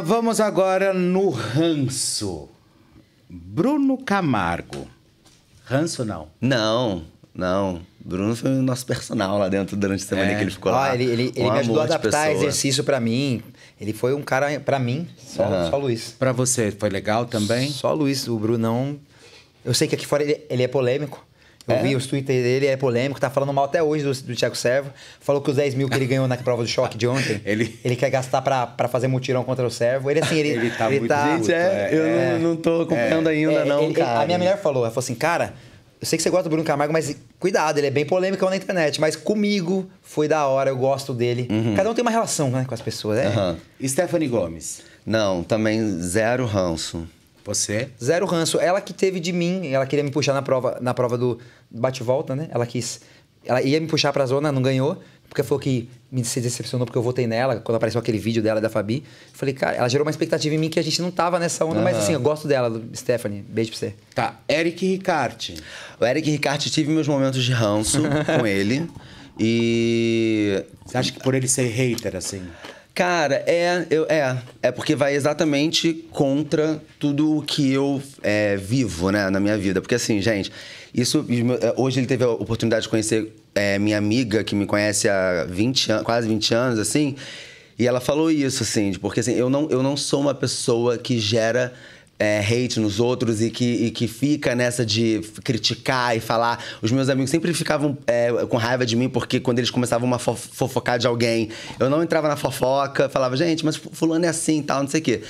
vamos agora no ranço. Bruno Camargo. Ranço não? Não, não. Bruno foi o nosso personal lá dentro durante a semana é. que ele ficou ah, lá. Ele, ele, um ele me ajudou a adaptar exercício para mim. Ele foi um cara para mim, só, uhum. só Luiz. Para você foi legal também? Só Luiz, o Bruno não. Eu sei que aqui fora ele, ele é polêmico. Eu é? vi os tweets dele, é polêmico, tá falando mal até hoje do, do Thiago Servo. Falou que os 10 mil que ele ganhou na prova do choque de ontem, ele, ele quer gastar para fazer mutirão contra o Servo. Ele, assim, ele, ele tá ele muito tá, Gente, é, é, eu é, não, não tô é. acompanhando ainda, é, não, cara. A minha mulher falou, ela falou assim, cara, eu sei que você gosta do Bruno Camargo, mas cuidado, ele é bem polêmico na internet. Mas comigo foi da hora, eu gosto dele. Uhum. Cada um tem uma relação né, com as pessoas, né? Uhum. Stephanie Gomes. Não, também zero ranço. Você? É? Zero ranço. Ela que teve de mim, ela queria me puxar na prova, na prova do bate-volta, né? Ela quis. Ela ia me puxar pra zona, não ganhou, porque falou que me decepcionou porque eu votei nela, quando apareceu aquele vídeo dela da Fabi. Falei, cara, ela gerou uma expectativa em mim que a gente não tava nessa onda, uhum. mas assim, eu gosto dela, Stephanie. Beijo pra você. Tá, Eric Ricarte. O Eric Ricarte, tive meus momentos de ranço com ele. E. Você acha que por ele ser hater, assim? Cara, é, eu, é. É porque vai exatamente contra tudo o que eu é, vivo, né, na minha vida. Porque assim, gente, isso. É, hoje ele teve a oportunidade de conhecer é, minha amiga, que me conhece há 20 anos, quase 20 anos, assim. E ela falou isso, assim, porque assim, eu não, eu não sou uma pessoa que gera é, hate nos outros e que, e que fica nessa de criticar e falar. Os meus amigos sempre ficavam é, com raiva de mim, porque quando eles começavam a fofocar de alguém, eu não entrava na fofoca, falava, gente, mas fulano é assim tal, não sei o quê.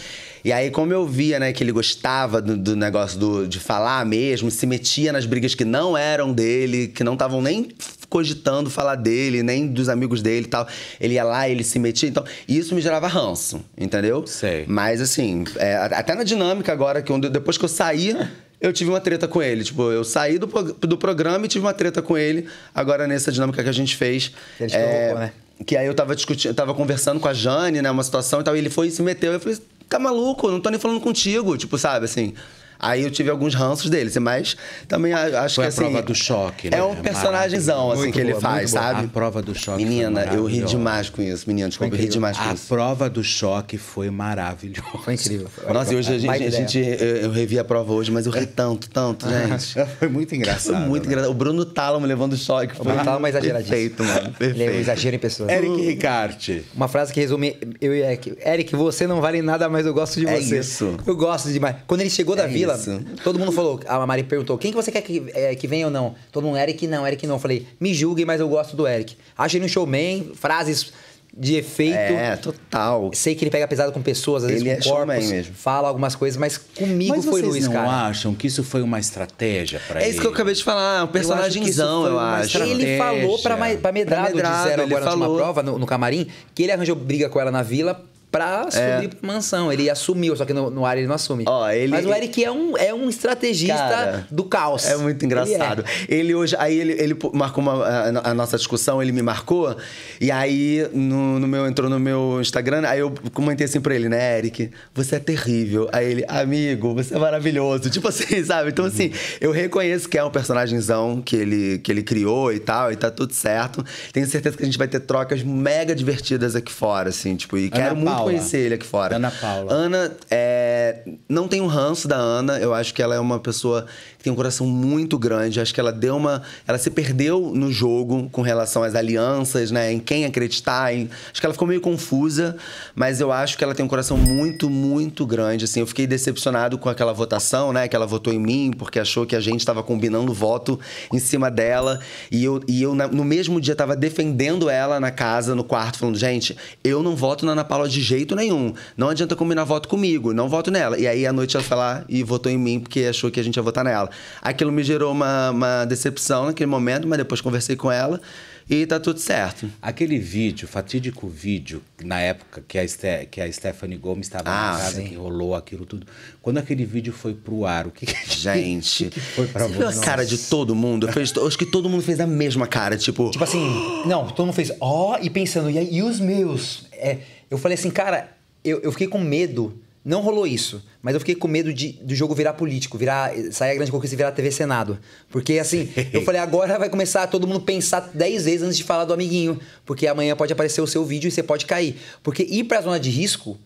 E aí, como eu via, né, que ele gostava do, do negócio do, de falar mesmo, se metia nas brigas que não eram dele, que não estavam nem cogitando falar dele, nem dos amigos dele e tal. Ele ia lá, ele se metia. Então, isso me gerava ranço, entendeu? Sei. Mas, assim, é, até na dinâmica agora, que depois que eu saí. eu tive uma treta com ele. Tipo, eu saí do, do programa e tive uma treta com ele. Agora, nessa dinâmica que a gente fez. Que a gente é, provocou, né? Que aí eu tava discutindo, tava conversando com a Jane, né? Uma situação e tal. E ele foi e se meteu. Eu falei, tá maluco? Não tô nem falando contigo. Tipo, sabe, assim. Aí eu tive alguns ranços dele, mas também acho foi que assim. É a prova do choque, é né? É um personagemzão, assim, que boa, ele faz, sabe? A prova do choque. Menina, eu ri demais com isso. Menina, desculpa, eu ri demais com a isso. A prova do choque foi maravilhosa. Foi incrível. Nossa, e hoje a gente, a gente eu, eu revi a prova hoje, mas eu ri tanto, tanto, ah, gente. foi muito engraçado. Foi muito né? engraçado. O Bruno Talam levando choque. Foi o Bruno Talam é exageradíssimo. Perfeito, mano. Perfeito. Ele é um exagero em pessoa. Eric Ricarte. Uma frase que resume eu e Eric. Eric, você não vale nada, mas eu gosto de é você. É isso. Eu gosto demais. Quando ele chegou é da vida, fila. Isso. Todo mundo falou, a Mari perguntou, quem que você quer que, é, que venha ou não? Todo mundo, Eric não, Eric não. Eu falei, me julguem, mas eu gosto do Eric. Acho ele um showman, frases de efeito. É, total. Sei que ele pega pesado com pessoas, às ele vezes com é corpos, mesmo. fala algumas coisas, mas comigo mas foi Luiz, Mas Vocês não acham que isso foi uma estratégia para é ele? É isso que eu acabei de falar, um personagemzão, eu acho. Eu acho. Ele falou para Medrado, pra medrado disseram agora falou. na última prova, no, no camarim, que ele arranjou briga com ela na vila pra é. subir é. pra mansão. Ele assumiu, só que no, no ar ele não assume. Ó, ele, Mas o Eric é um, é um estrategista cara, do caos. É muito engraçado. Ele, é. ele, hoje. Aí ele, ele marcou uma, a, a, nossa discussão, ele me marcou. E aí no, no, meu, entrou no meu Instagram, aí eu comentei assim pra ele, né, Eric, você é terrível. Aí ele, amigo, você é maravilhoso. Tipo assim, sabe? Então, uhum. assim, eu reconheço que é um personagemzão que ele, que ele criou e tal, e tá tudo certo. Tenho certeza que a gente vai ter trocas mega divertidas aqui fora, assim, tipo, e Ana quero Paula conhecer ele aqui fora. Ana Paula. Ana, é, não um ranço da Ana. Eu acho que ela é uma pessoa tem um coração muito grande. Acho que ela deu uma. Ela se perdeu no jogo com relação às alianças, né? Em quem acreditar. Em... Acho que ela ficou meio confusa, mas eu acho que ela tem um coração muito, muito grande. Assim, eu fiquei decepcionado com aquela votação, né? Que ela votou em mim, porque achou que a gente estava combinando voto em cima dela. E eu, e eu no mesmo dia, estava defendendo ela na casa, no quarto, falando: gente, eu não voto na Ana Paula de jeito nenhum. Não adianta combinar voto comigo, não voto nela. E aí, à noite, ela foi lá e votou em mim, porque achou que a gente ia votar nela. Aquilo me gerou uma, uma decepção naquele momento, mas depois conversei com ela e tá tudo certo. Aquele vídeo, fatídico vídeo, na época que a, Ste que a Stephanie Gomes estava ah, na casa, sim. que rolou aquilo tudo. Quando aquele vídeo foi pro ar, o que, que Gente, que, foi pra você? Viu a cara de todo mundo? Fez, acho que todo mundo fez a mesma cara, tipo. Tipo assim, não, todo mundo fez ó oh, e pensando, e, e os meus? É, eu falei assim, cara, eu, eu fiquei com medo não rolou isso, mas eu fiquei com medo de, do jogo virar político, virar sair a grande conquista e virar TV Senado. Porque assim, eu falei, agora vai começar todo mundo pensar 10 vezes antes de falar do amiguinho, porque amanhã pode aparecer o seu vídeo e você pode cair. Porque ir para a zona de risco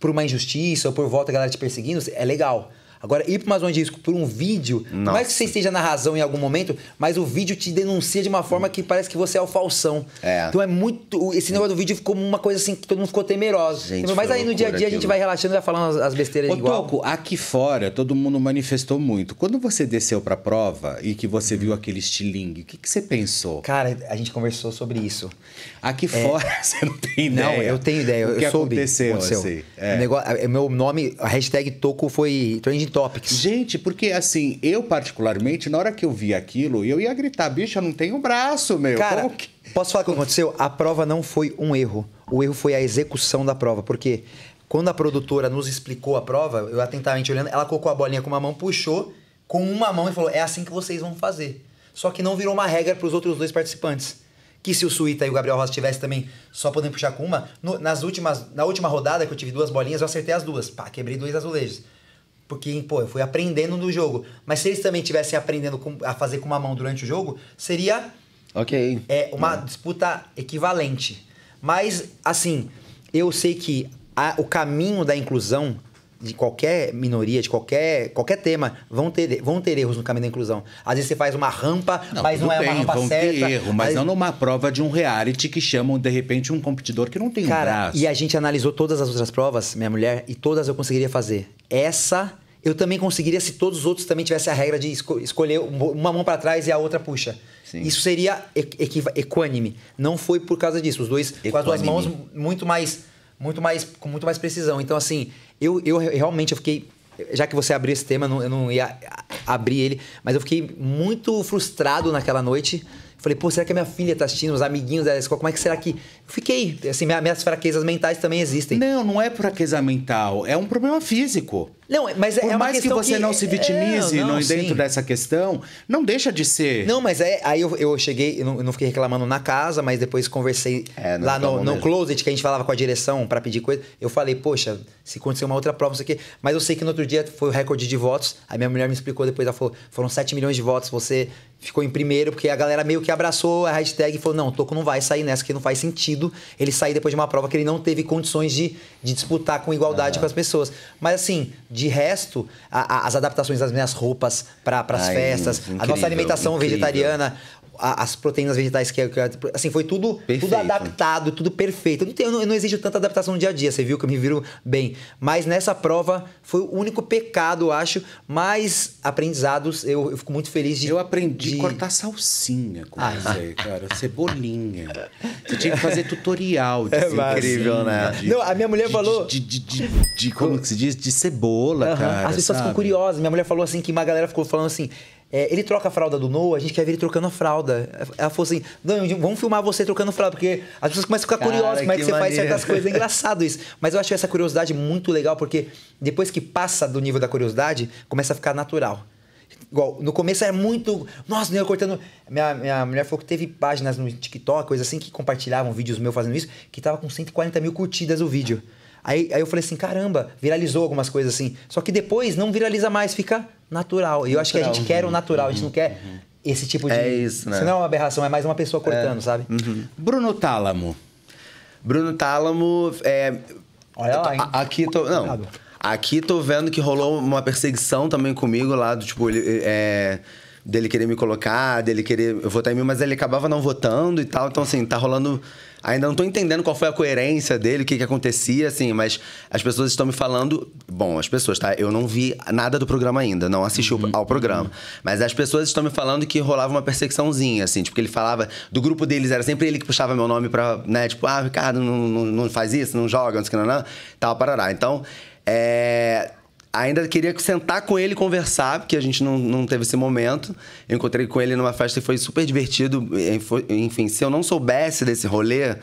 por uma injustiça ou por volta a galera te perseguindo é legal. Agora, ir para uma zona de risco por um vídeo, Nossa. não é que você esteja na razão em algum momento, mas o vídeo te denuncia de uma forma que parece que você é o falsão. É. Então é muito. Esse negócio do vídeo ficou uma coisa assim que todo mundo ficou temeroso. Gente, mas aí no dia a dia aquilo. a gente vai relaxando e vai falando as besteiras Ô, igual. Toco, aqui fora todo mundo manifestou muito. Quando você desceu para a prova e que você viu aquele estilingue, o que, que, você pensou? Cara, a gente conversou sobre isso. Aqui é... fora você não tem ideia. Não, eu tenho ideia. O que eu soube, aconteceu? aconteceu. Assim, é. negócio, meu nome, a hashtag Toco foi Trending Topics. Gente, porque assim, eu particularmente, na hora que eu vi aquilo, eu ia gritar, bicho, eu não tenho braço, meu. Cara, que... posso falar o que aconteceu? A prova não foi um erro. O erro foi a execução da prova, porque quando a produtora nos explicou a prova, eu atentamente olhando, ela colocou a bolinha com uma mão, puxou com uma mão e falou: "É assim que vocês vão fazer". Só que não virou uma regra para os outros dois participantes que se o Suíta e o Gabriel Rosa tivessem também só podendo puxar com uma, no, nas últimas, na última rodada que eu tive duas bolinhas, eu acertei as duas. Pá, quebrei dois azulejos. Porque, pô, eu fui aprendendo no jogo. Mas se eles também tivessem aprendendo com, a fazer com uma mão durante o jogo, seria. Ok. É uma disputa equivalente. Mas, assim, eu sei que a, o caminho da inclusão de qualquer minoria, de qualquer, qualquer tema, vão ter, vão ter erros no caminho da inclusão. Às vezes você faz uma rampa, não, mas não é bem, uma rampa vão certa. Ter erro, mas Aí... não numa prova de um reality que chamam, de repente, um competidor que não tem Cara, um braço. E a gente analisou todas as outras provas, minha mulher, e todas eu conseguiria fazer. Essa eu também conseguiria se todos os outros também tivessem a regra de esco escolher uma mão para trás e a outra puxa. Sim. Isso seria equânime. Não foi por causa disso. Os dois equânime. com as duas mãos muito mais muito mais com muito mais precisão. Então assim, eu, eu realmente eu fiquei. Já que você abriu esse tema, eu não, eu não ia abrir ele, mas eu fiquei muito frustrado naquela noite. Falei, pô, será que a minha filha tá assistindo, os amiguinhos dela escola? Como é que será que. fiquei. Assim, minhas fraquezas mentais também existem. Não, não é fraqueza mental. É um problema físico. Não, mas é Por é mais que você que... não se é, vitimize é, não, não, dentro sim. dessa questão, não deixa de ser. Não, mas é, aí eu, eu cheguei, eu não, eu não, fiquei reclamando na casa, mas depois conversei é, lá no, no closet que a gente falava com a direção para pedir coisa. Eu falei, poxa, se acontecer uma outra prova, não sei o quê. Mas eu sei que no outro dia foi o recorde de votos. Aí minha mulher me explicou depois, ela falou: foram 7 milhões de votos, você ficou em primeiro, porque a galera meio que abraçou a hashtag e falou: não, o Toco não vai sair nessa, que não faz sentido ele sair depois de uma prova que ele não teve condições de, de disputar com igualdade com as pessoas. Mas assim de resto, a, a, as adaptações das minhas roupas para as festas, incrível, a nossa alimentação incrível. vegetariana, as proteínas vegetais que é, eu é, Assim, foi tudo, tudo adaptado, tudo perfeito. Eu não, tenho, eu não, exijo tanta adaptação no dia a dia, você viu que eu me viro bem. Mas nessa prova foi o único pecado, eu acho. Mas aprendizados, eu, eu fico muito feliz de. Eu aprendi de... cortar salsinha com ah. você, cara. Cebolinha. Você tinha que fazer tutorial de é incrível, né? De, não, a minha mulher de, falou. De, como que se diz? De cebola, uh -huh. cara. As pessoas ficam curiosas. Minha mulher falou assim que uma galera ficou falando assim. É, ele troca a fralda do Noah, a gente quer ver ele trocando a fralda. Ela falou assim: vamos filmar você trocando fralda, porque as pessoas começam a ficar Cara, curiosas como é que, que você maneiro. faz certas coisas. É engraçado isso. Mas eu acho essa curiosidade muito legal, porque depois que passa do nível da curiosidade, começa a ficar natural. Igual, no começo é muito. Nossa, eu cortando. Minha, minha mulher falou que teve páginas no TikTok, coisa assim, que compartilhavam vídeos meus fazendo isso, que tava com 140 mil curtidas o vídeo. Ah. Aí, aí eu falei assim, caramba, viralizou algumas coisas assim. Só que depois não viraliza mais, fica natural. E eu acho que a gente quer o natural, a gente não quer uhum. esse tipo de. É isso, né? Isso não é uma aberração, é mais uma pessoa é. cortando, é. sabe? Uhum. Bruno Tálamo. Bruno Tálamo é. Olha lá, hein? Aqui tô. Não. Aqui tô vendo que rolou uma perseguição também comigo lá, do tipo, ele, é, dele querer me colocar, dele querer votar em mim, mas ele acabava não votando e tal. Então, assim, tá rolando Ainda não tô entendendo qual foi a coerência dele, o que, que acontecia, assim, mas as pessoas estão me falando. Bom, as pessoas, tá? Eu não vi nada do programa ainda, não assisti uhum. ao programa. Mas as pessoas estão me falando que rolava uma perseguiçãozinha, assim, tipo, que ele falava do grupo deles, era sempre ele que puxava meu nome pra, né, tipo, ah, Ricardo, não, não, não faz isso, não joga, não sei o que, não, não, tal, parará. Então. É, ainda queria sentar com ele e conversar, porque a gente não, não teve esse momento. Eu encontrei com ele numa festa e foi super divertido. Enfim, se eu não soubesse desse rolê,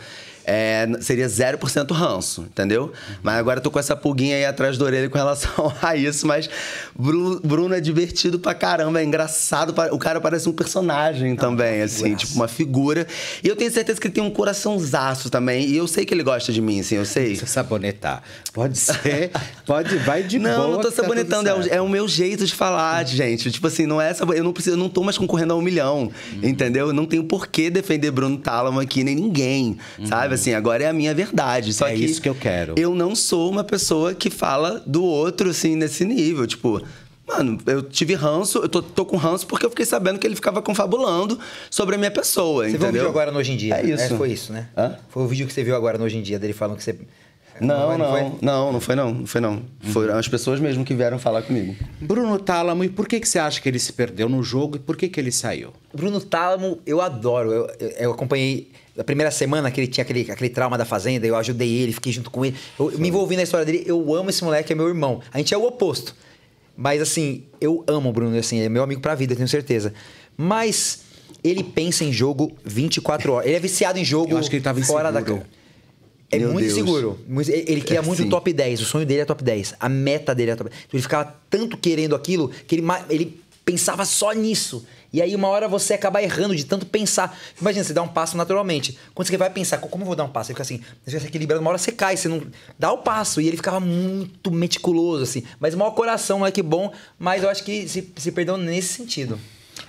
é, seria 0% ranço, entendeu? Mas agora eu tô com essa pulguinha aí atrás da orelha com relação a isso, mas Bruno, Bruno é divertido pra caramba, é engraçado. Pra, o cara parece um personagem é também, assim, tipo uma figura. E eu tenho certeza que ele tem um coraçãozaço também. E eu sei que ele gosta de mim, assim, eu sei. Você sabonetar. Pode ser, pode, vai de não, boa. Não, tô tá sabonetando, tá é, o, é, o, meu jeito de falar, hum. gente. Tipo assim, não é sabonete. Eu não preciso, eu não tô mais concorrendo a um milhão, uhum. entendeu? Eu não tenho por que defender Bruno Talamo aqui, nem ninguém, uhum. sabe? sabe? Assim, agora é a minha verdade. Só é que isso que eu quero. Eu não sou uma pessoa que fala do outro, assim, nesse nível. Tipo, Mano, eu tive ranço, eu tô, tô, com ranço porque eu fiquei sabendo que ele ficava confabulando sobre a minha pessoa, você entendeu? viu o vídeo agora no Hoje em Dia? É, é isso. É, foi isso, né? Hã? Foi o vídeo que você viu agora no Hoje em Dia, dele falando que você... Não, não, não, foi? não, não foi não, não foi não. Foram uhum. as pessoas mesmo que vieram falar comigo. Bruno Tálamo, e por que, que você acha que ele se perdeu no jogo e por que, que ele saiu? Bruno Tálamo, eu adoro, eu, eu acompanhei da primeira semana que ele tinha aquele, aquele trauma da fazenda, eu ajudei ele, fiquei junto com ele. Eu, Sim. me envolvi na história dele, eu amo esse moleque, é meu irmão. A gente é o oposto. Mas assim, eu amo o Bruno, assim, ele é meu amigo pra vida, tenho certeza. Mas ele pensa em jogo 24 horas. Ele é viciado em jogo eu acho que ele tava fora inseguro. da é Meu muito Deus. seguro. Ele queria é muito assim. o top 10. O sonho dele é top 10. A meta dele é top 10. Então, ele ficava tanto querendo aquilo que ele, ele pensava só nisso. E aí uma hora você acaba errando de tanto pensar. Imagina, você dá um passo naturalmente. Quando você vai pensar, como eu vou dar um passo? Ele fica assim, você se equilibrando, uma hora você cai, você não dá o passo. E ele ficava muito meticuloso, assim. Mas o maior coração, é que bom, mas eu acho que se, se perdeu nesse sentido.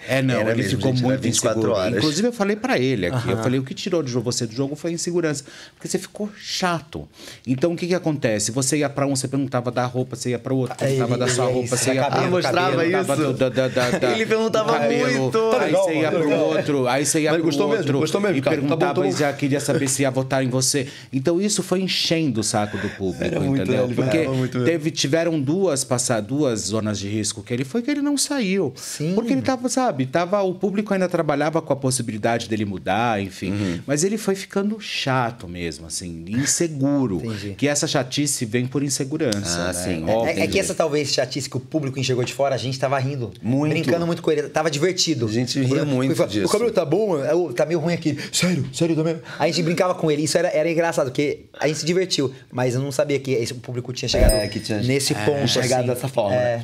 É, não, Era ele ficou gente, muito 24 inseguro. Horas. Inclusive, eu falei para ele aqui. Eu falei, o que tirou de você do jogo foi a insegurança. Porque você ficou chato. Então, o que que acontece? Você ia para um, você perguntava da roupa, você ia para outro, perguntava da sua roupa, você ia... para ah, mostrava isso? da, da, da, da, ele perguntava muito. Tá aí você ia para o outro, aí você ia para o outro. gostou mesmo, E então perguntava, e já é, queria saber se ia votar em você. Então, isso foi enchendo o saco do público, entendeu? Porque teve, tiveram duas, passar, duas zonas de risco que ele foi que ele não saiu. Sim. Porque ele tava, sabe? sabe, tava, o público ainda trabalhava com a possibilidade dele mudar, enfim. Uhum. Mas ele foi ficando chato mesmo, assim, inseguro. Entendi. que essa chatice vem por insegurança. Ah, né? sim. É, é, que essa talvez chatice que o público enxergou de fora, a gente tava rindo. Muito. Brincando muito com ele. Tava divertido. A gente ria muito eu, disso. O cabelo tá bom, é, tá meio ruim aqui. Sério, sério, também A gente brincava com ele. Isso era, era engraçado, porque a gente se divertiu. Mas eu não sabia que esse, o público tinha chegado é, tinha, nesse é, ponto. Chegado assim, dessa forma. É.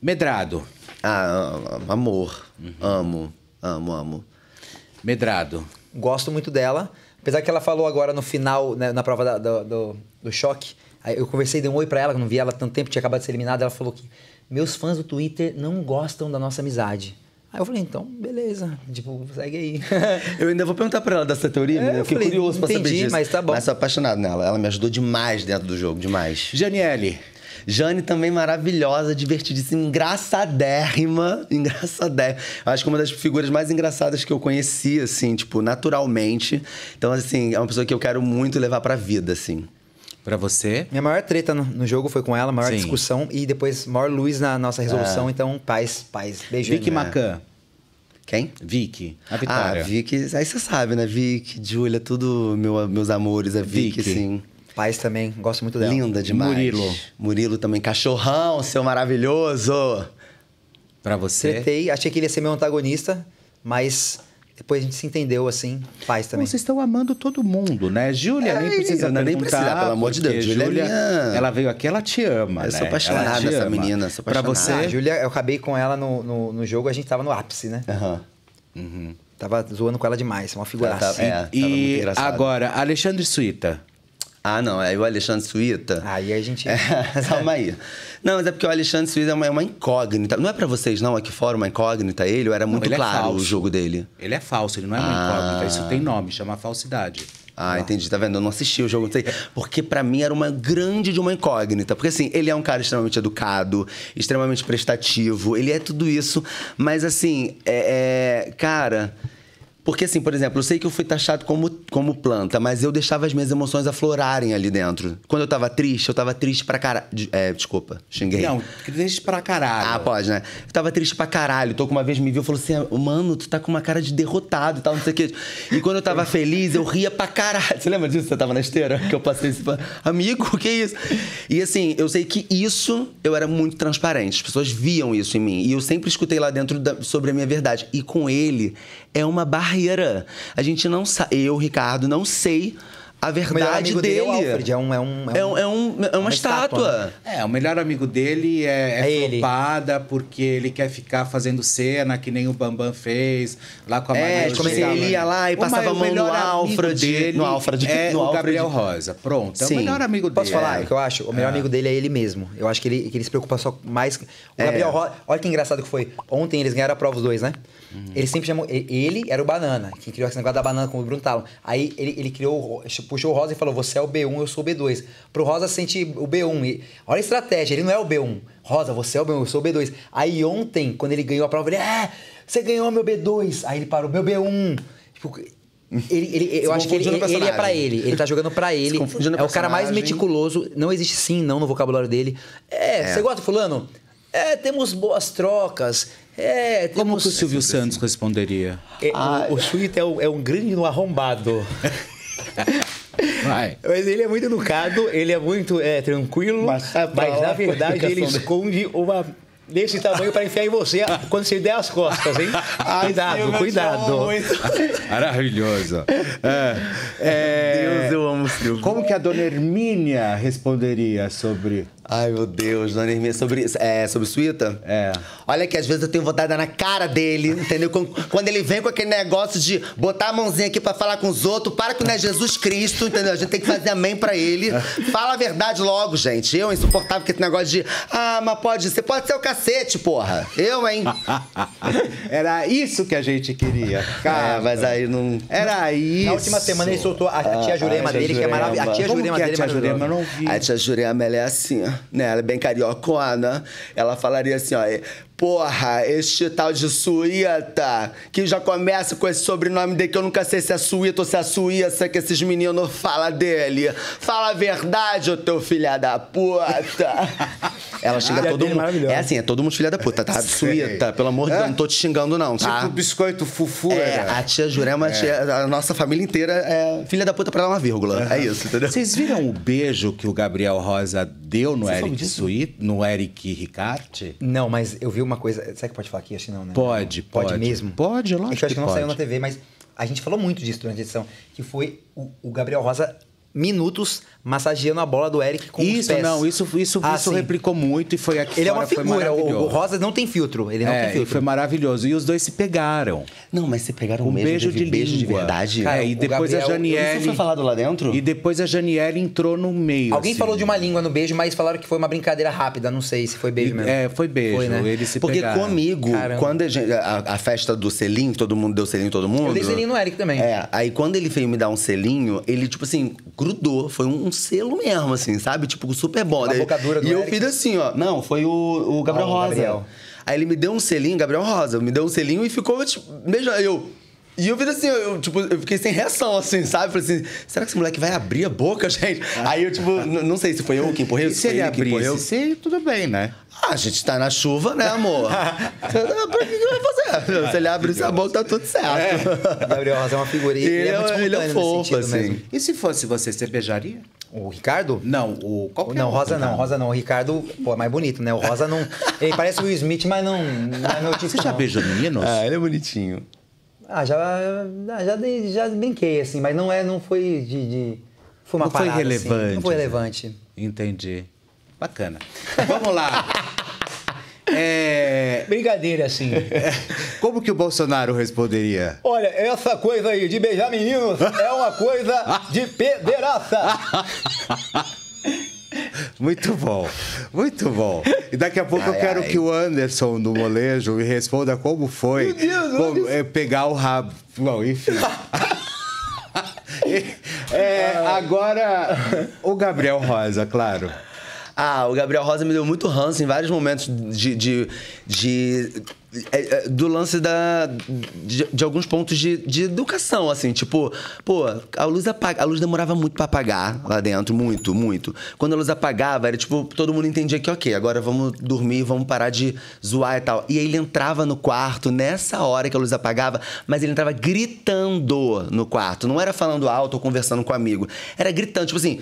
Medrado. Ah, amor. Uhum. Amo, amo, amo. Medrado. Gosto muito dela. Apesar que ela falou agora no final, né, na prova da, do, do, do, choque, eu conversei, dei um oi pra ela, não vi ela há tanto tempo, tinha acabado de ser eliminada. Ela falou que meus fãs do Twitter não gostam da nossa amizade. Aí eu falei, então, beleza. Tipo, segue aí. eu ainda vou perguntar pra ela dessa teoria, né? Eu, eu fiquei falei, curioso entendi, pra saber disso. mas tá bom. Mas sou apaixonado nela. Ela me ajudou demais dentro do jogo, demais. Janiele, Jane também maravilhosa, divertidíssima, engraçadérrima. Engraçadérrima. Acho que é uma das figuras mais engraçadas que eu conheci, assim, tipo, naturalmente. Então, assim, é uma pessoa que eu quero muito levar pra vida, assim. Pra você? Minha maior treta no, jogo foi com ela, maior Sim. discussão e depois maior luz na nossa resolução. É. Então, paz, paz. Beijo. Vicky é. Macan. Quem? Vicky. A ah, Vitória. Ah, Vicky. Aí você sabe, né? Vicky, Julia, tudo meu, meus amores. A é Vicky, Vicky. sim pais também, gosto muito dela. Linda demais. Murilo. Murilo também, cachorrão, seu maravilhoso. Pra você? Tretei, achei que ele ia ser meu antagonista, mas depois a gente se entendeu assim, paz também. Vocês estão amando todo mundo, né? Júlia é, nem precisa nem precisa, pelo amor de Deus. Júlia, é Júlia ela veio aqui, ela te ama, Eu né? sou apaixonada essa ama. menina, sou apaixonada. Pra você... Ah, Júlia, eu acabei com ela no, no, no, jogo, a gente tava no ápice, né? Aham. Uhum. uhum. Tava zoando com ela demais, uma figuraça. é, e, e agora, Alexandre Suíta. Ah, não, aí o Alexandre Suíta. Aí a gente. É, calma aí. Não, mas é porque o Alexandre Suíta é uma, é uma incógnita. Não é para vocês, não, aqui é fora, uma incógnita ele, ou era muito não, é claro é o jogo dele? Ele é falso, ele não é uma ah. incógnita. Isso tem nome, chama falsidade. Ah, não. entendi. Tá vendo? Eu não assisti o jogo, não sei. Porque para mim era uma grande de uma incógnita. Porque assim, ele é um cara extremamente educado, extremamente prestativo, ele é tudo isso. Mas assim, é, é cara porque, assim, por exemplo, eu sei que eu fui taxado como, como planta, mas eu deixava as minhas emoções aflorarem ali dentro. Quando eu tava triste, eu tava triste pra caralho. É, desculpa, xinguei. Não, triste pra caralho. Ah, pode, né? Eu tava triste pra caralho. Tô com uma vez me viu e falou assim: ah, mano, tu tá com uma cara de derrotado e tal, não sei o quê. E quando eu tava feliz, eu ria pra caralho. Você lembra disso? Você tava na esteira? Que eu passei esse. Amigo, que é isso? E assim, eu sei que isso eu era muito transparente. As pessoas viam isso em mim. E eu sempre escutei lá dentro da... sobre a minha verdade. E com ele, é uma barra carreira. A gente não sabe. Eu, Ricardo, não sei a verdade dele. dele é, é, um, é, um, é, é um, é, um, é uma, uma estátua. estátua né? É, o melhor amigo dele é, é, flopada é porque ele quer ficar fazendo cena, que nem o Bambam fez, lá com a é, Maria. É, ele ia lá e passava o a mão no Alfred. Dele no Alfred. É no o Alfred. Gabriel Rosa. Pronto, é Sim. o melhor amigo Posso dele. Posso falar o que eu acho? O melhor amigo dele é ele mesmo. Eu acho que ele, que ele se preocupa só mais... O Gabriel Rosa... Olha que engraçado que foi. Ontem eles ganharam a prova os dois, né? Uhum. Ele sempre chamou. Ele era o Banana, que criou esse negócio da banana com o Bruno Talon. Aí ele, ele criou, puxou o Rosa e falou: Você é o B1, eu sou o B2. Pro Rosa sentir o B1. E, olha a estratégia, ele não é o B1. Rosa, você é o B1, eu sou o B2. Aí ontem, quando ele ganhou a prova, ele: É, você ganhou meu B2. Aí ele parou: Meu B1. Tipo, ele, ele, eu acho que ele, ele é para ele. Ele tá jogando para ele. É o cara mais meticuloso. Não existe sim, não no vocabulário dele. É, é. você gosta fulano? É, temos boas trocas. É, Como que o Silvio Santos responderia? É, ah, o, o é, um, é um grande no arrombado. Vai. Mas ele é muito educado, ele é muito é, tranquilo, mas, tá mas na verdade ele esconde uma desse tamanho para enfiar em você quando você der as costas, hein? Ah, cuidado, cuidado. Maravilhoso. É, é, Deus, eu amo o Silvio. Como que a dona Hermínia responderia sobre Ai, meu Deus, Dona Irmia, sobre, é, sobre suíta? É. Olha que às vezes eu tenho vontade de dar na cara dele, entendeu? Quando ele vem com aquele negócio de botar a mãozinha aqui para falar com os outros, para que não é Jesus Cristo, entendeu? A gente tem que fazer amém para ele. Fala a verdade logo, gente. Eu, insuportável com esse negócio de, ah, mas pode, você pode ser o cacete, porra. Eu, hein? Era isso que a gente queria. Cara, é, mas aí não. Era isso. Na última semana ele soltou a, a tia ah, Jurema a tia dele, é Jurema. que é maravilhosa. A é tia Jurema Como dele é a tia Jurema? não vi. A tia Jurema, ela é assim, ó né? Ela é bem cariocona. Né? Ela falaria assim, ó, é, Porra, este tal de Suíta, que já começa com esse sobrenome dele, que eu nunca sei se é Suíta ou se é Suíça, que esses meninos falam dele. Fala a verdade, ô teu filha da puta. Ela xinga ah, é todo mundo. É assim, é todo mundo filha da puta, tá? Suíta, pelo amor de Deus, é. não tô te xingando não, tá? Tipo biscoito fufu. É, né? a tia Jurema, é a, tia, a nossa família inteira é filha da puta pra dar uma vírgula. É isso, entendeu? Vocês viram o beijo que o Gabriel Rosa deu no Eric Suíta, no Eric Ricarte? Não, mas eu vi uma coisa. Será que pode falar aqui? Acho que não, né? Pode, pode. Pode mesmo? Pode, é lógico. É que eu acho que, que não saiu na TV, mas a gente falou muito disso durante a edição, que foi o, o Gabriel Rosa, minutos massageando a bola do Eric com isso, os pés. Não, isso, isso, ah, isso replicou muito e foi aqui. Ele fora, é uma figura. O, o Rosa não tem filtro. Ele não é, tem filtro. Foi maravilhoso. E os dois se pegaram. Não, mas se pegaram um mesmo, beijo de, beijo de verdade. Cara, é, e depois Gabriel, a Janiele. Isso foi falado lá dentro? E depois a Janiele entrou no meio. Alguém assim. falou de uma língua no beijo, mas falaram que foi uma brincadeira rápida. Não sei se foi beijo mesmo. É, foi beijo. Foi, né? Eles se Porque pegaram. comigo, Caramba. quando a, gente, a, a, festa do selinho, todo mundo deu selinho todo mundo. Eu dei selinho no Eric também. É. Aí quando ele veio me dar um selinho, ele, tipo assim, grudou. Foi um selo mesmo, assim, sabe? Tipo, super bom. do e eu fiz assim, ó. Não, foi o, o Gabriel oh, Rosa. Gabriel. Aí ele me deu um selinho, Gabriel Rosa, me deu um selinho e ficou, tipo, beijando. Eu. E eu fiz assim, eu, tipo, eu fiquei sem reação, assim, sabe? Falei assim, será que esse moleque vai abrir a boca, gente? Ah. Aí eu, tipo, não sei se foi eu que empurrei, se, se ele, ele abrir, empurreu. Se tudo bem, né? Ah, a gente tá na chuva, né, amor? Então, pra que, vai fazer? Você ele abre essa boca, tá tudo certo. É. Gabriel Rosa é uma figurinha. Ele, é ele é, muito ele é fofo, assim. Mesmo. E se fosse você, você beijaria? O Ricardo? Não, o. Qual é não, Rosa não, Rosa não. O Ricardo, pô, é mais bonito, né? O Rosa não. Ele parece o Will Smith, mas não, não é meu tipo. Você já beijou meninos? Ah, ele é bonitinho. Ah, já. Ah, já, dei, já brinquei, assim, mas não, é, não foi de. de... Foi uma não parada, foi relevante. Assim. Não foi relevante. Entendi. Bacana. Vamos lá. É... Brincadeira, assim. É, como que o Bolsonaro responderia? Olha, essa coisa aí de beijar meninos é uma coisa de pederaça. Muito bom, muito bom. E daqui a pouco ai, eu quero ai. que o Anderson do Molejo me responda como foi Deus, como, é, pegar o rabo. Bom, enfim. é, agora, o Gabriel Rosa, claro. Ah, o Gabriel Rosa me deu muito ranço em vários momentos de. de, de é, é, do lance da, de, de alguns pontos de, de, educação, assim, tipo, pô, a luz apaga, a luz demorava muito para apagar lá dentro, muito, muito. Quando a luz apagava, era tipo, todo mundo entendia que, ok, agora vamos dormir, vamos parar de zoar e tal. E aí ele entrava no quarto nessa hora que a luz apagava, mas ele entrava gritando no quarto, não era falando alto ou conversando com um amigo, era gritando, tipo assim.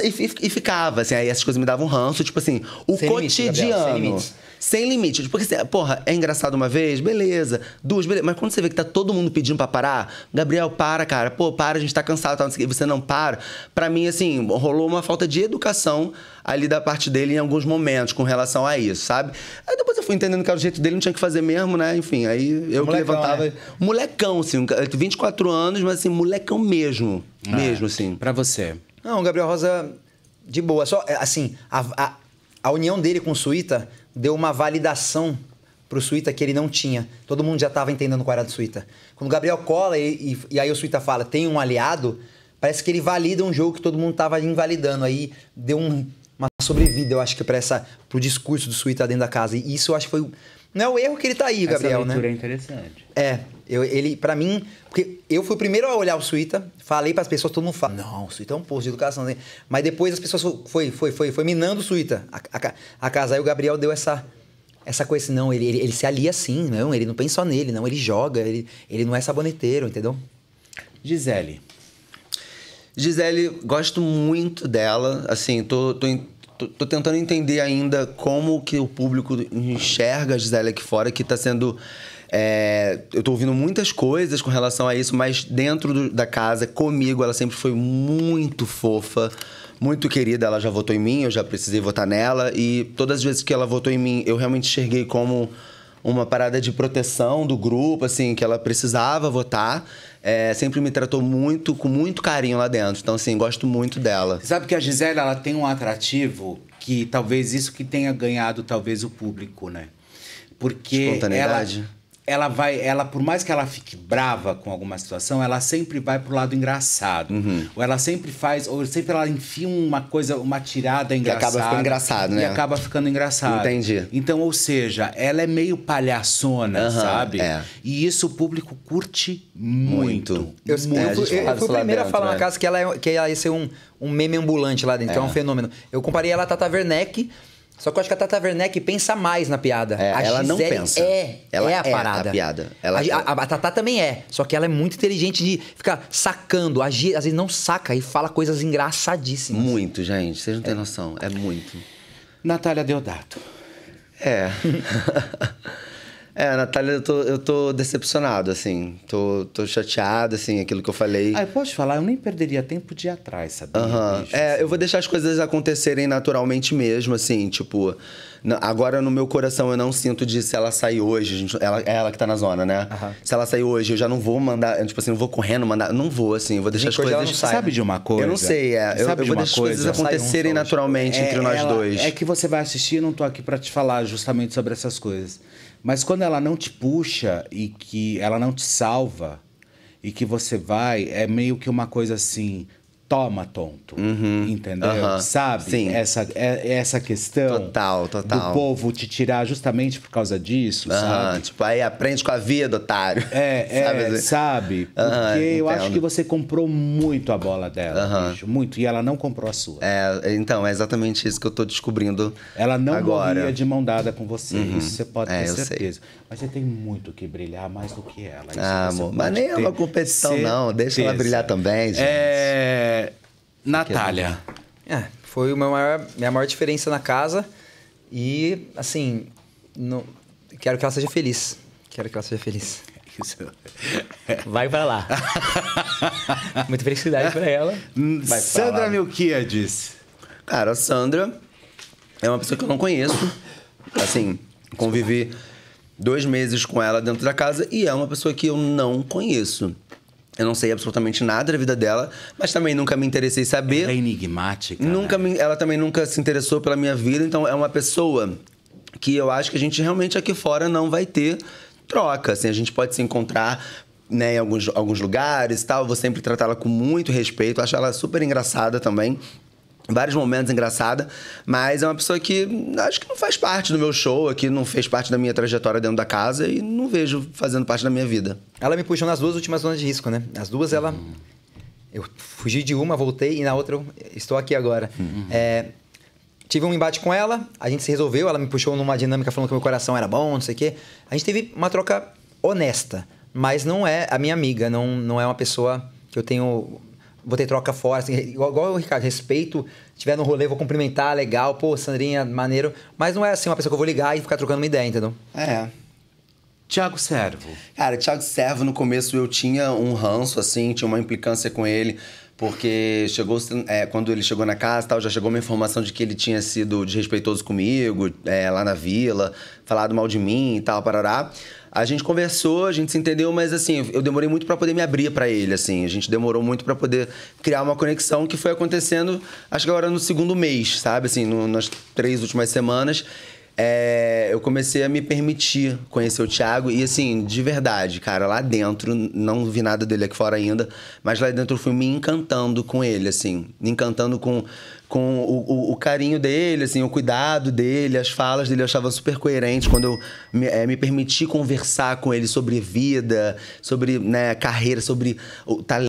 Assim, e, e, ficava, assim, aí essas coisas me davam ranço, tipo assim, o sem cotidiano. Limite, sem limite. Tipo, porque assim, porra, é engraçado uma vez, beleza. Duas, beleza. Mas quando você vê que tá todo mundo pedindo pra parar, Gabriel, para, cara. Pô, para, a gente tá cansado, tá, não você não para. Pra mim, assim, rolou uma falta de educação ali da parte dele em alguns momentos com relação a isso, sabe? Aí depois eu fui entendendo que era o jeito dele, não tinha que fazer mesmo, né? Enfim, aí eu molecão, levantava. Né? Molecão, assim, 24 anos, mas assim, molecão mesmo. Ah, mesmo, assim. Pra você, não, o Gabriel Rosa, de boa. Só, é, assim, a, a, a união dele com o Suíta deu uma validação pro Suíta que ele não tinha. Todo mundo já estava entendendo qual era do Suíta. Quando o Gabriel cola e, e, e, aí o Suíta fala, tem um aliado, parece que ele valida um jogo que todo mundo estava invalidando. Aí deu um, uma sobrevida, eu acho que, para essa pro discurso do Suíta dentro da casa. E isso eu acho que foi. Não é o erro que ele tá aí, Gabriel, né? Essa né? é interessante. É, eu, ele, para mim, porque eu fui o primeiro a olhar o Suíta, falei para as pessoas, todo mundo fala, não, o Suíta é um posto de educação. Né? Mas depois as pessoas foi, foi, foi, foi minando o Suíta, a, a, a casa. Aí o Gabriel deu essa, essa coisa não, ele, ele, ele, se alia assim, não, ele não pensa só nele, não, ele joga, ele, ele não é saboneteiro, entendeu? Gisele. Gisele, gosto muito dela, assim, tô, tô, tô, tô, tentando entender ainda como que o público enxerga a Gisele aqui fora, que tá sendo é, eu tô ouvindo muitas coisas com relação a isso, mas dentro do, da casa, comigo, ela sempre foi muito fofa, muito querida. Ela já votou em mim, eu já precisei votar nela. E todas as vezes que ela votou em mim, eu realmente enxerguei como uma parada de proteção do grupo, assim, que ela precisava votar. É, sempre me tratou muito, com muito carinho lá dentro. Então, assim, gosto muito dela. Sabe que a Gisele, ela tem um atrativo que talvez isso que tenha ganhado, talvez, o público, né? Porque Espontaneidade. Ela ela vai, ela por mais que ela fique brava com alguma situação, ela sempre vai pro lado engraçado. Uhum. Ou ela sempre faz, ou sempre ela enfia uma coisa, uma tirada engraçada. E acaba ficando engraçado, né? E acaba ficando engraçado. Entendi. Então, ou seja, ela é meio palhaçona, uhum, sabe? É. E isso o público curte muito. muito. Eu, muito. É, eu, eu, fui a primeira a falar na casa que ela, é, que ela ia ser um, um meme ambulante lá dentro, é. é um é. fenômeno. Eu comparei ela a Tata Werneck só que eu acho que a Tata Werneck pensa mais na piada. É, a ela não pensa. É, ela é a é parada. A piada. Ela a, é a, a Tata também é, só que ela é muito inteligente de ficar sacando. agir às vezes não saca e fala coisas engraçadíssimas. Muito, gente. Vocês não têm é. noção. É muito. Natália Deodato. É. É, Natália, eu tô, eu tô decepcionado, assim. Tô, tô chateado, assim, aquilo que eu falei. Ah, eu posso te falar? Eu nem perderia tempo de ir atrás, sabe? Uhum. Bicho, é, assim. eu vou deixar as coisas acontecerem naturalmente mesmo, assim, tipo. Agora, no meu coração, eu não sinto de se ela sair hoje, gente, ela, é ela que tá na zona, né? Uhum. Se ela sair hoje, eu já não vou mandar, tipo assim, não vou correndo mandar, não vou, assim, vou deixar gente, as coisas... Ela sabe de uma coisa? Eu não sei, é. Eu, eu, vou deixar as coisas acontecerem um naturalmente é, entre nós ela, dois. É que você vai assistir, eu não tô aqui para te falar justamente sobre essas coisas. Mas quando ela não te puxa e que ela não te salva e que você vai, é meio que uma coisa assim, toma, tonto. Uhum. Entendeu? Uhum. Sabe? Sim. Essa, é, essa questão. Total, total. Do povo te tirar justamente por causa disso, uhum. sabe? Tipo, aí aprende com a vida, otário. É, é sabe? É, sabe? Porque eu acho que você comprou muito a bola dela, bicho. Muito. E ela não comprou a sua. É, então, é exatamente isso que eu tô descobrindo. Ela não agora. morria de mão dada com você. Uhum. Isso você pode é, ter certeza. Mas você tem muito que brilhar mais do que ela. Isso ah, amor. Mas nem é uma competição, certeza. não. Deixa ela brilhar também, é, gente. É. Natália. É, foi a maior, minha maior diferença na casa. E, assim, quero que ela seja feliz. Quero que ela seja feliz. Vai para lá. Muita felicidade para ela. Vai Sandra disse, Cara, a Sandra é uma pessoa que eu não conheço. Assim, convivi dois meses com ela dentro da casa e é uma pessoa que eu não conheço. Eu não sei absolutamente nada da vida dela, mas também nunca me interessei saber. Ela é enigmática. Nunca né? me, ela também nunca se interessou pela minha vida, então é uma pessoa que eu acho que a gente realmente aqui fora não vai ter troca. Assim, a gente pode se encontrar né, em alguns, alguns lugares e tal. Eu vou sempre tratá-la com muito respeito. Acho ela super engraçada também vários momentos engraçada, mas é uma pessoa que acho que não faz parte do meu show aqui, não fez parte da minha trajetória dentro da casa e não vejo fazendo parte da minha vida. Ela me puxou nas duas últimas zonas de risco, né? As duas ela. Uhum. Eu fugi de uma, voltei e na outra eu estou aqui agora. Uhum. É, tive um embate com ela, a gente se resolveu, ela me puxou numa dinâmica falando que meu coração era bom, não sei o quê. A gente teve uma troca honesta, mas não é a minha amiga, não, não é uma pessoa que eu tenho vou ter troca fora, assim, igual, igual o Ricardo, respeito, tiver no rolê, vou cumprimentar, legal, pô, Sandrinha, maneiro. Mas não é assim uma pessoa que eu vou ligar e ficar trocando uma ideia, entendeu? É. Tiago Servo. Cara, Tiago Servo, no começo eu tinha um ranço, assim, tinha uma implicância com ele, porque chegou é, quando ele chegou na casa tal, já chegou uma informação de que ele tinha sido desrespeitoso comigo, é, lá na vila, falado mal de mim e tal, parará. A gente conversou, a gente se entendeu, mas assim, eu demorei muito para poder me abrir para ele, assim. A gente demorou muito para poder criar uma conexão que foi acontecendo, acho que agora no segundo mês, sabe? Assim, no, nas três últimas semanas é, eu comecei a me permitir conhecer o Thiago. E assim, de verdade, cara, lá dentro, não vi nada dele aqui fora ainda, mas lá dentro eu fui me encantando com ele, assim. Me encantando com, com o, o, o carinho dele, assim, o cuidado dele, as falas dele eu achava super coerente. Quando eu me, é, me permiti conversar com ele sobre vida, sobre né, carreira, sobre o talento